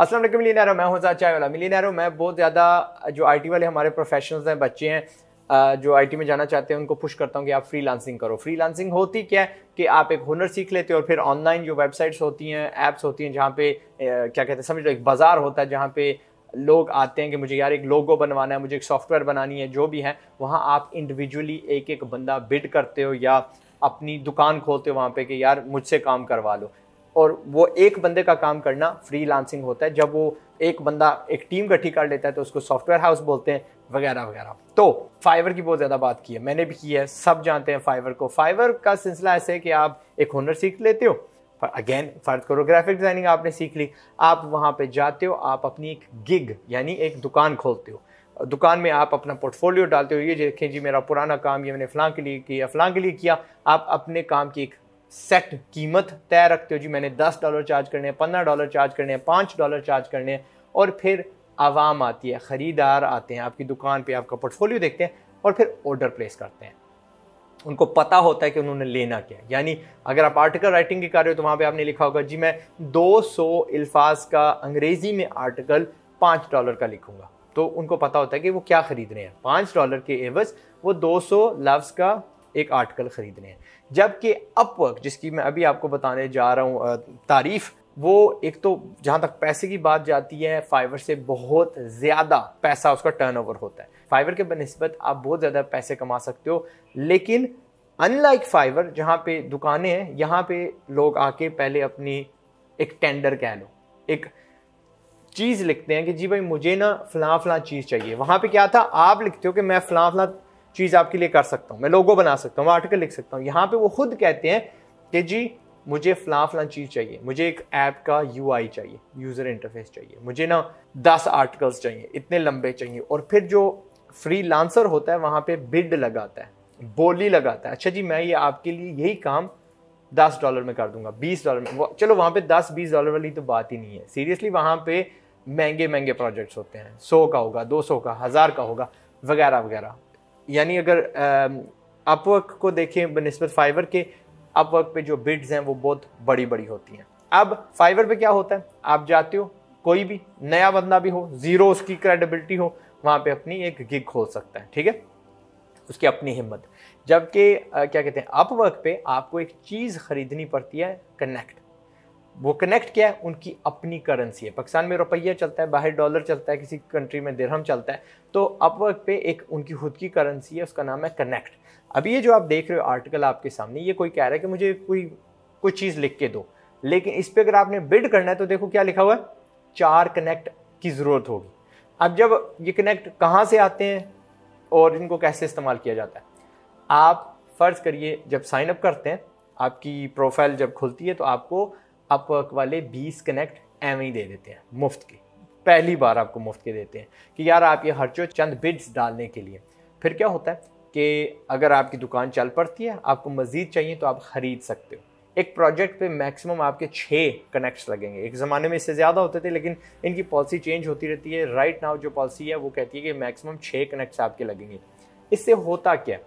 असलम मिलीनैरो मैं हूं चाय वाला मिलीनैरो मैं बहुत ज़्यादा जो आईटी वाले हमारे प्रोफेशनल्स हैं बच्चे हैं जो आईटी में जाना चाहते हैं उनको पुश करता हूँ कि आप फ्री लांसिंग करो फ्री लांसिंग होती क्या है कि आप एक हुनर सीख लेते हो और फिर ऑनलाइन जो वेबसाइट्स होती हैं ऐप्स होती हैं जहाँ पे क्या कहते हैं समझ लो एक बाज़ार होता है जहाँ पे लोग आते हैं कि मुझे यार एक लोगो बनवाना है मुझे एक सॉफ्टवेयर बनानी है जो भी है वहाँ आप इंडिविजुअली एक एक बंदा बिड करते हो या अपनी दुकान खोलते हो वहाँ पे कि यार मुझसे काम करवा लो और वो एक बंदे का काम करना लांसिंग होता है जब वो एक बंदा एक टीम गठी कर लेता है तो उसको सॉफ्टवेयर हाउस बोलते हैं वगैरह वगैरह तो फाइवर की बहुत ज़्यादा बात की है मैंने भी की है सब जानते हैं फाइवर को फाइवर का सिलसिला ऐसे है कि आप एक हुनर सीख लेते हो अगेन फर्द करो ग्राफिक डिज़ाइनिंग आपने सीख ली आप वहाँ पे जाते हो आप अपनी एक गिग यानी एक दुकान खोलते हो दुकान में आप अपना पोर्टफोलियो डालते हो ये देखें जी मेरा पुराना काम ये मैंने फलां के लिए किया फलां के लिए किया आप अपने काम की एक सेट कीमत तय रखते हो जी मैंने दस डॉलर चार्ज करने हैं पंद्रह डॉलर चार्ज करने हैं पाँच डॉलर चार्ज करने हैं और फिर आवाम आती है ख़रीदार आते हैं आपकी दुकान पे आपका पोर्टफोलियो देखते हैं और फिर ऑर्डर प्लेस करते हैं उनको पता होता है कि उन्होंने लेना क्या है यानी अगर आप आर्टिकल राइटिंग की कर रहे हो तो वहाँ पर आपने लिखा होगा जी मैं 200 सौ अल्फाज का अंग्रेज़ी में आर्टिकल पाँच डॉलर का लिखूंगा तो उनको पता होता है कि वो क्या ख़रीद रहे हैं पाँच डॉलर के एवज वो 200 लफ्ज़ का एक आर्टिकल ख़रीदने हैं जबकि अपवर्क जिसकी मैं अभी आपको बताने जा रहा हूँ तारीफ़ वो एक तो जहाँ तक पैसे की बात जाती है फाइवर से बहुत ज़्यादा पैसा उसका टर्नओवर होता है फाइवर के बनस्बत आप बहुत ज़्यादा पैसे कमा सकते हो लेकिन अनलाइक फाइवर जहाँ पे दुकानें हैं यहाँ पे लोग आके पहले अपनी एक टेंडर कह लो एक चीज़ लिखते हैं कि जी भाई मुझे ना फ़लाँ फ़लाँ चीज़ चाहिए वहाँ पे क्या था आप लिखते हो कि मैं फ़लाँ फ़लाँ चीज़ आपके लिए कर सकता हूँ मैं लोगो बना सकता हूँ आर्टिकल लिख सकता हूँ यहाँ पे वो खुद कहते हैं कि जी मुझे फला फला चीज़ चाहिए मुझे एक ऐप का यू चाहिए यूज़र इंटरफेस चाहिए मुझे ना दस आर्टिकल्स चाहिए इतने लंबे चाहिए और फिर जो फ्री लांसर होता है वहाँ पे बिड लगाता है बोली लगाता है अच्छा जी मैं ये आपके लिए यही काम दस डॉलर में कर दूंगा बीस डॉलर में चलो वहाँ पे दस बीस डॉलर वाली तो बात ही नहीं है सीरियसली वहाँ पे महंगे महंगे प्रोजेक्ट्स होते हैं सौ का होगा दो सौ का हज़ार का होगा वगैरह वगैरह यानी अगर अपवर्क को देखें बनस्बत फाइवर के अपवर्क पे जो बिड्स हैं वो बहुत बड़ी बड़ी होती हैं अब फाइवर पे क्या होता है आप जाते हो कोई भी नया बंदा भी हो ज़ीरो उसकी क्रेडिबिलिटी हो वहाँ पे अपनी एक गिग खोल सकता है ठीक है उसकी अपनी हिम्मत जबकि क्या कहते हैं अपवर्क पे आपको एक चीज़ खरीदनी पड़ती है कनेक्ट वो कनेक्ट क्या है उनकी अपनी करेंसी है पाकिस्तान में रुपया चलता है बाहर डॉलर चलता है किसी कंट्री में दिरहम चलता है तो अपवर्क पे एक उनकी खुद की करेंसी है उसका नाम है कनेक्ट अब ये जो आप देख रहे हो आर्टिकल आपके सामने ये कोई कह रहा है कि मुझे कोई कोई चीज़ लिख के दो लेकिन इस पर अगर आपने बिल्ड करना है तो देखो क्या लिखा हुआ है चार कनेक्ट की ज़रूरत होगी अब जब ये कनेक्ट कहाँ से आते हैं और इनको कैसे इस्तेमाल किया जाता है आप फ़र्ज़ करिए जब साइन अप करते हैं आपकी प्रोफाइल जब खुलती है तो आपको अपवर्क वाले बीस कनेक्ट एम ही दे देते हैं मुफ्त की पहली बार आपको मुफ्त के देते हैं कि यार आप ये हर्चो चंद बिड्स डालने के लिए फिर क्या होता है कि अगर आपकी दुकान चल पड़ती है आपको मज़ीद चाहिए तो आप ख़रीद सकते हो एक प्रोजेक्ट पे मैक्सिमम आपके छः कनेक्ट्स लगेंगे एक ज़माने में इससे ज़्यादा होते थे लेकिन इनकी पॉलिसी चेंज होती रहती है राइट नाउ जो पॉलिसी है वो कहती है कि मैक्सिमम छः कनेक्ट्स आपके लगेंगे इससे होता क्या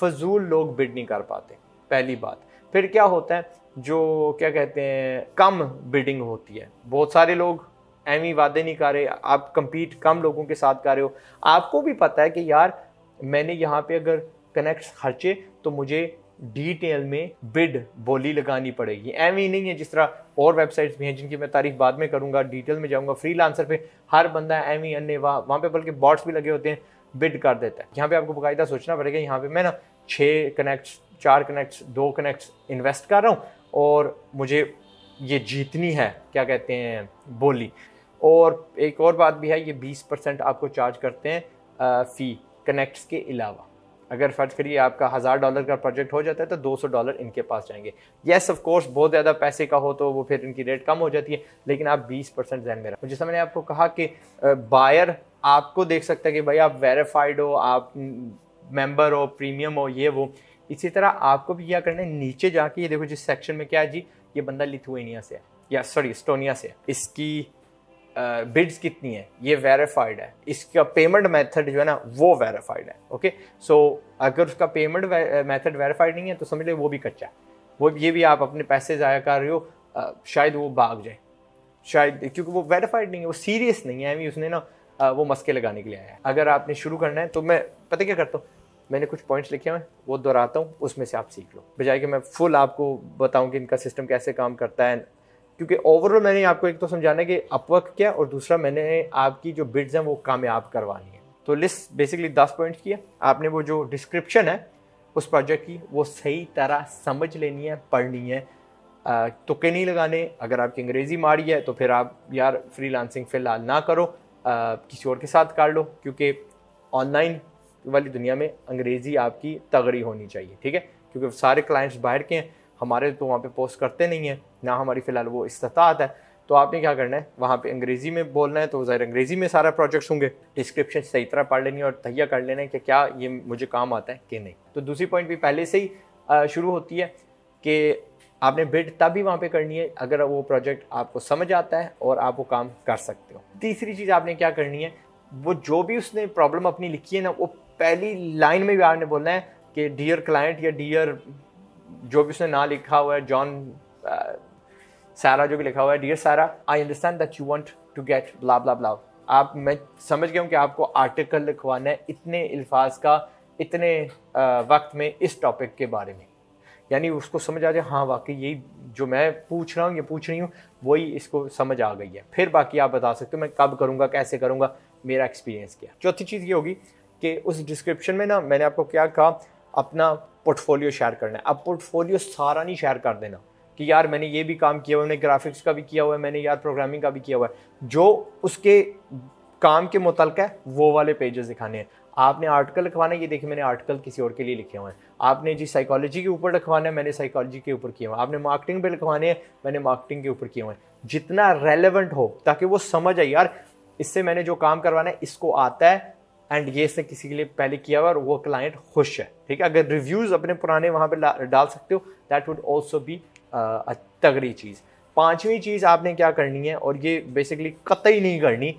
फजूल लोग बिड नहीं कर पाते पहली बात फिर क्या होता है जो क्या कहते हैं कम बिडिंग होती है बहुत सारे लोग एम वादे नहीं कर रहे आप कंपीट कम लोगों के साथ कर रहे हो आपको भी पता है कि यार मैंने यहाँ पे अगर कनेक्ट खर्चे तो मुझे डिटेल में बिड बोली लगानी पड़ेगी एम ही नहीं है जिस तरह और वेबसाइट्स भी हैं जिनकी मैं तारीफ बाद में करूँगा डिटेल में जाऊँगा फ्री लांसर पर हर बंदा एम ही अन्य वाह वहाँ पर बल्कि बॉट्स भी लगे होते हैं बिड कर देता है यहाँ पे आपको बाकायदा सोचना पड़ेगा यहाँ पे मैं ना छः कनेक्ट्स चार कनेक्ट्स दो कनेक्ट्स इन्वेस्ट कर रहा हूँ और मुझे ये जीतनी है क्या कहते हैं बोली और एक और बात भी है ये बीस परसेंट आपको चार्ज करते हैं फ़ी कनेक्ट्स के अलावा अगर फ़र्ज़ करिए आपका हज़ार डॉलर का प्रोजेक्ट हो जाता है तो दो सौ डॉलर इनके पास जाएंगे येस ऑफ कोर्स बहुत ज़्यादा पैसे का हो तो वो फिर इनकी रेट कम हो जाती है लेकिन आप बीस परसेंट जहन में रखें जैसा मैंने आपको कहा कि बायर आपको देख सकता है कि भाई आप वेरीफाइड हो आप मेंबर हो प्रीमियम हो ये वो इसी तरह आपको भी क्या करना है नीचे जाके ये देखो जिस सेक्शन में क्या है जी ये बंदा लिथुएनिया से है या सॉरी स्टोनिया से है इसकी बिड्स uh, कितनी है ये वेरीफाइड है इसका पेमेंट मेथड जो है ना वो वेरीफाइड है ओके सो so, अगर उसका पेमेंट मेथड वेरीफाइड नहीं है तो समझ लो वो भी कच्चा है वो ये भी आप अपने पैसे ज़ाया कर रहे हो uh, शायद वो भाग जाए शायद क्योंकि वो वेरीफाइड नहीं है वो सीरियस नहीं है अभी उसने ना uh, वो मस्के लगाने के लिए आया है अगर आपने शुरू करना है तो मैं पता क्या करता हूँ मैंने कुछ पॉइंट्स लिखे हुए हैं वो दोहराता हूँ उसमें से आप सीख लो बजाय कि मैं फुल आपको बताऊँ कि इनका सिस्टम कैसे काम करता है क्योंकि ओवरऑल मैंने आपको एक तो समझाना है कि अपवर्क क्या और दूसरा मैंने आपकी जो बिड्स हैं वो कामयाब करवानी है तो लिस्ट बेसिकली दस पॉइंट्स की है आपने वो जो डिस्क्रिप्शन है उस प्रोजेक्ट की वो सही तरह समझ लेनी है पढ़नी है तुके नहीं लगाने अगर आपकी अंग्रेज़ी मारी है तो फिर आप यार फ्रीलांसिंग फ़िलहाल ना करो आ, किसी और के साथ काट लो क्योंकि ऑनलाइन वाली दुनिया में अंग्रेज़ी आपकी तगड़ी होनी चाहिए ठीक है क्योंकि सारे क्लाइंट्स बाहर के हैं हमारे तो वहाँ पे पोस्ट करते नहीं हैं ना हमारी फ़िलहाल वो इस्तात है तो आपने क्या करना है वहाँ पे अंग्रेज़ी में बोलना है तो ज़ाहिर अंग्रेज़ी में सारा प्रोजेक्ट्स होंगे डिस्क्रिप्शन सही तरह पढ़ लेनी है और तहिया कर लेना है कि क्या ये मुझे काम आता है कि नहीं तो दूसरी पॉइंट भी पहले से ही शुरू होती है कि आपने बिड तब भी वहाँ पे करनी है अगर वो प्रोजेक्ट आपको समझ आता है और आप वो काम कर सकते हो तीसरी चीज़ आपने क्या करनी है वो जो भी उसने प्रॉब्लम अपनी लिखी है ना वो पहली लाइन में भी आपने बोलना है कि डियर क्लाइंट या डियर जो भी उसने ना लिखा हुआ है जॉन सारा uh, जो भी लिखा हुआ है dear Sara I understand that you want to get लाभ ब्ला ब्ला आप मैं समझ गया हूँ कि आपको आर्टिकल लिखवाना है इतने अल्फाज का इतने uh, वक्त में इस टॉपिक के बारे में यानी उसको समझ आ जाए हाँ वाकई यही जो मैं पूछ रहा हूँ या पूछ रही हूँ वही इसको समझ आ गई है फिर बाकी आप बता सकते हो मैं कब करूँगा कैसे करूँगा मेरा एक्सपीरियंस क्या चौथी चीज़ ये होगी कि उस डिस्क्रिप्शन में ना मैंने आपको क्या कहा अपना पोर्टफोलियो शेयर करना है अब पोर्टफोलियो सारा नहीं शेयर कर देना कि यार मैंने ये भी काम किया हुआ मैंने ग्राफिक्स का भी किया हुआ है मैंने यार प्रोग्रामिंग का भी किया हुआ है जो उसके काम के मुतल है वो वाले पेजेस दिखाने हैं आपने आर्टिकल लिखवाना है ये देखिए मैंने आर्टिकल किसी और के लिए लिखे हुए हैं आपने जी साइकोलॉजी के ऊपर लिखवाना है मैंने साइकोलॉजी के ऊपर किए हुए आपने मार्केटिंग पे लिखवाने हैं मैंने मार्केटिंग के ऊपर किए हुए हैं जितना रेलिवेंट हो ताकि वो समझ आए यार इससे मैंने जो काम करवाना है इसको आता है एंड ये इसने किसी के लिए पहले किया हुआ और वो क्लाइंट खुश है ठीक है अगर रिव्यूज़ अपने पुराने वहाँ पर डाल सकते हो दैट वुड ऑल्सो भी तगड़ी चीज़ पाँचवीं चीज़ आपने क्या करनी है और ये बेसिकली कतई नहीं करनी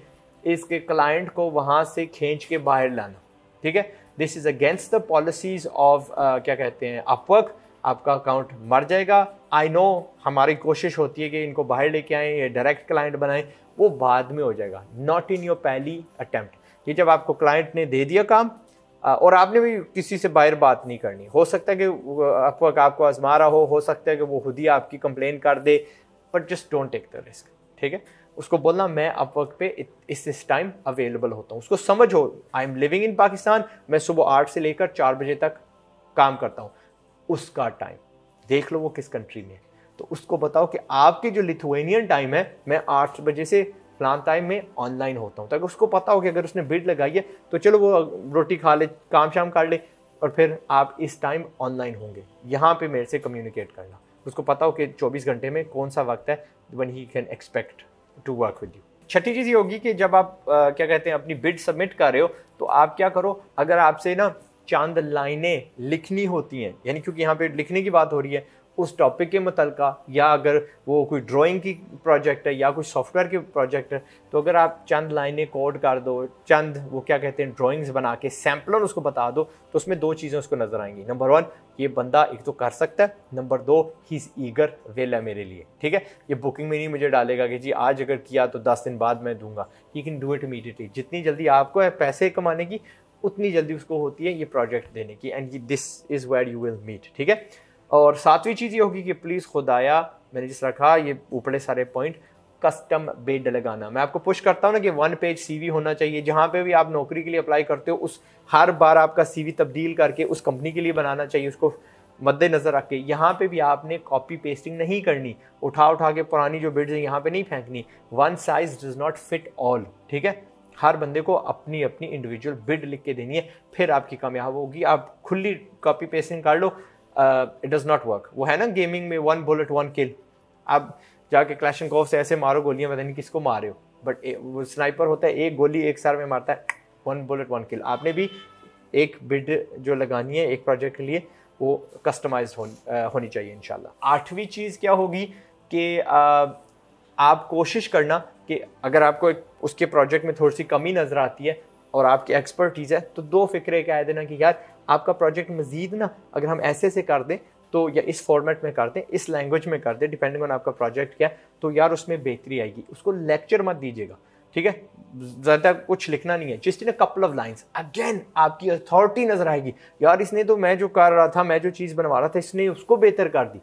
इसके क्लाइंट को वहाँ से खींच के बाहर लाना ठीक है this is against the policies of क्या कहते हैं अपवर्क आपका अकाउंट मर जाएगा आई नो हमारी कोशिश होती है कि इनको बाहर लेके आएँ ये डायरेक्ट क्लाइंट बनाएं वो बाद में हो जाएगा नॉट इन योर पहली अटैम्प्ट ये जब आपको क्लाइंट ने दे दिया काम और आपने भी किसी से बाहर बात नहीं करनी हो सकता है कि आपको आपको आजमा रहा हो हो सकता है कि वो खुद ही आपकी कंप्लेन कर दे but just don't take the risk ठीक है उसको बोलना मैं अपवर्क पे इस इस टाइम अवेलेबल होता हूँ उसको समझ हो I am living in Pakistan मैं सुबह आठ से लेकर चार बजे तक काम करता हूँ उसका टाइम देख लो वो किस कंट्री में तो उसको बताओ कि आपकी जो लिथुएनियन टाइम है मैं आठ बजे से प्लान टाइम में ऑनलाइन होता हूँ ताकि तो उसको पता हो कि अगर उसने बिड लगाई है तो चलो वो रोटी खा ले काम शाम कर ले और फिर आप इस टाइम ऑनलाइन होंगे यहाँ पे मेरे से कम्युनिकेट करना उसको पता हो कि 24 घंटे में कौन सा वक्त है one he can expect to work with you छठी चीज़ ये होगी कि जब आप आ, क्या कहते हैं अपनी बिड सबमिट कर रहे हो तो आप क्या करो अगर आपसे ना चांद लाइनें लिखनी होती हैं यानी क्योंकि यहाँ पे लिखने की बात हो रही है उस टॉपिक के मतलब या अगर वो कोई ड्राइंग की प्रोजेक्ट है या कोई सॉफ्टवेयर के प्रोजेक्ट है तो अगर आप चंद लाइनें कोड कर दो चंद वो क्या कहते हैं ड्राइंग्स बना के सैम्पलर उसको बता दो तो उसमें दो चीज़ें उसको नज़र आएंगी नंबर वन ये बंदा एक तो कर सकता है नंबर दो ही इज़ ईगर वेल है मेरे लिए ठीक है ये बुकिंग में नहीं मुझे डालेगा कि जी आज अगर किया तो दस दिन बाद मैं दूंगा he can do it immediately जितनी जल्दी आपको है पैसे कमाने की उतनी जल्दी उसको होती है ये प्रोजेक्ट देने की and this is where you will meet ठीक है और सातवीं चीज़ ये होगी कि प्लीज़ खुद आया मैंने जिस रखा ये ऊपरे सारे पॉइंट कस्टम बेड लगाना मैं आपको पुश करता हूँ ना कि वन पेज सीवी होना चाहिए जहाँ पे भी आप नौकरी के लिए अप्लाई करते हो उस हर बार आपका सीवी तब्दील करके उस कंपनी के लिए बनाना चाहिए उसको मद्देनज़र रख के यहाँ पे भी आपने कॉपी पेस्टिंग नहीं करनी उठा उठा के पुरानी जो बेड्स हैं यहाँ पे नहीं फेंकनी one size does not fit all ठीक है हर बंदे को अपनी अपनी इंडिविजुअल बिड लिख के देनी है फिर आपकी कामयाब होगी आप खुली कॉपी पेस्टिंग कर लो इट डज़ नॉट वर्क वो है ना गेमिंग में वन बुलेट वन किल आप जाके क्लैशन कॉफ से ऐसे मारो गोलियाँ पता नहीं किसको मारे हो बट वो स्नाइपर होता है एक गोली एक सार में मारता है वन बुलेट वन किल आपने भी एक बिड जो लगानी है एक प्रोजेक्ट के लिए वो कस्टमाइज हो, uh, होनी चाहिए इन आठवीं चीज़ क्या होगी कि uh, आप कोशिश करना कि अगर आपको एक उसके प्रोजेक्ट में थोड़ी सी कमी नज़र आती है और आपकी एक्सपर्टीज़ है तो दो फिक्रे कह देना कि यार आपका प्रोजेक्ट मज़ीद ना अगर हम ऐसे से कर दें तो या इस फॉर्मेट में कर दें इस लैंग्वेज में कर दें डिपेंडिंग ऑन आपका प्रोजेक्ट क्या तो यार उसमें बेहतरी आएगी उसको लेक्चर मत दीजिएगा ठीक है ज़्यादा कुछ लिखना नहीं है जिस दिन कपल ऑफ लाइन्स अगेन आपकी अथॉरिटी नज़र आएगी यार इसने तो मैं जो कर रहा था मैं जो चीज़ बनवा रहा था इसने उसको बेहतर कर दी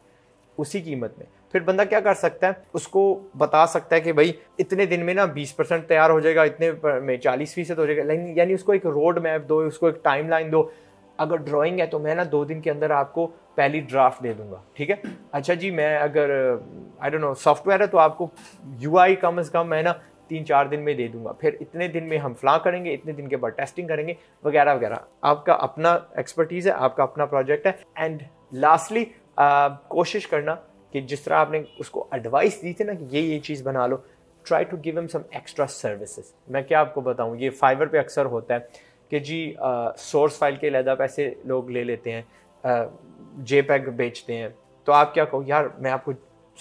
उसी कीमत में फिर बंदा क्या कर सकता है उसको बता सकता है कि भाई इतने दिन में ना 20 परसेंट तैयार हो जाएगा इतने में चालीस फीसद हो जाएगा यानी उसको एक रोड मैप दो उसको एक टाइम लाइन दो अगर ड्राइंग है तो मैं ना दो दिन के अंदर आपको पहली ड्राफ्ट दे दूंगा ठीक है अच्छा जी मैं अगर आई डोंट नो सॉफ्टवेयर है तो आपको यू कम अज़ कम मैं ना तीन चार दिन में दे दूंगा फिर इतने दिन में हम फ्ला करेंगे इतने दिन के बाद टेस्टिंग करेंगे वगैरह वगैरह आपका अपना एक्सपर्टीज़ है आपका अपना प्रोजेक्ट है एंड लास्टली कोशिश करना कि जिस तरह आपने उसको एडवाइस दी थी ना कि ये ये चीज़ बना लो try to give them some extra services मैं क्या आपको बताऊँ ये फाइवर पे अक्सर होता है कि जी सोर्स फाइल के लहदा तो पैसे लोग ले लेते हैं जे पैग बेचते हैं तो आप क्या कहो यार मैं आपको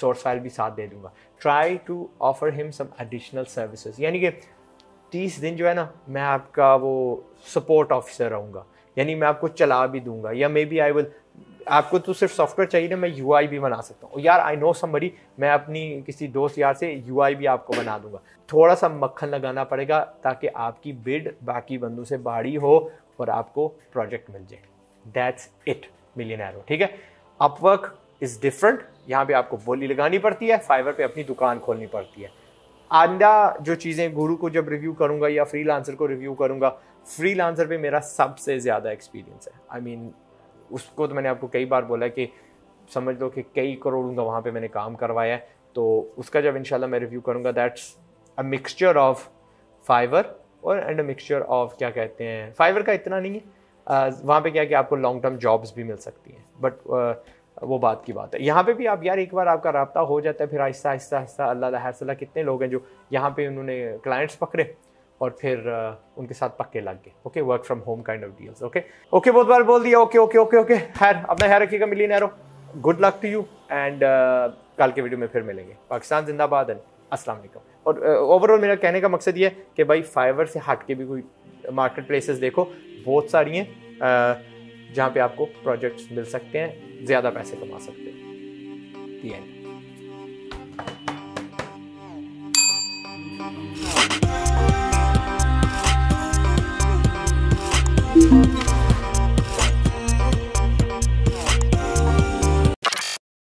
सोर्स फाइल भी साथ दे दूंगा try to offer him some additional services यानी कि तीस दिन जो है ना मैं आपका वो सपोर्ट ऑफिसर रहूँगा यानी मैं आपको चला भी दूंगा या मे बी आई विल आपको तो सिर्फ सॉफ्टवेयर चाहिए ना मैं यू भी बना सकता हूँ यार आई नो समबडी मैं अपनी किसी दोस्त यार से यू भी आपको बना दूंगा थोड़ा सा मक्खन लगाना पड़ेगा ताकि आपकी बिड बाकी बंदों से बाड़ी हो और आपको प्रोजेक्ट मिल जाए दैट्स इट मिलियन ठीक है अपवर्क इज़ डिफरेंट यहाँ पे आपको बोली लगानी पड़ती है फाइवर पे अपनी दुकान खोलनी पड़ती है आंदा जो चीज़ें गुरु को जब रिव्यू करूँगा या फ्री को रिव्यू करूँगा फ्री पे मेरा सबसे ज़्यादा एक्सपीरियंस है आई I मीन mean, उसको तो मैंने आपको कई बार बोला कि समझ लो कि कई करोड़ों का वहाँ पर मैंने काम करवाया है तो उसका जब इंशाल्लाह मैं रिव्यू करूँगा that's a mixture of fibre और एंड अ मिक्सचर ऑफ क्या कहते हैं फाइबर का इतना नहीं है uh, वहाँ पे क्या कि आपको लॉन्ग टर्म जॉब्स भी मिल सकती हैं बट uh, वो बात की बात है यहाँ पे भी आप यार एक बार आपका रबता हो जाता है फिर आहिस्ता आहिस्ता आहिस्ता अल्लाह कितने लोग हैं जो यहाँ पे उन्होंने क्लाइंट्स पकड़े और फिर उनके साथ पक्के लग गए okay work from home kind of deals okay okay बहुत बार बोल दिया ओके ओके ओके ओके खैर अपना ख्याल रखिएगा मिली नैरो good luck to you and कल के वीडियो में फिर मिलेंगे पाकिस्तान जिंदाबाद एंड असलम और ओवरऑल uh, मेरा कहने का मकसद ये है कि भाई फाइवर से हट के भी कोई मार्केट प्लेसेस देखो बहुत सारी हैं uh, जहाँ पे आपको प्रोजेक्ट्स मिल सकते हैं ज़्यादा पैसे कमा सकते हैं दी एंड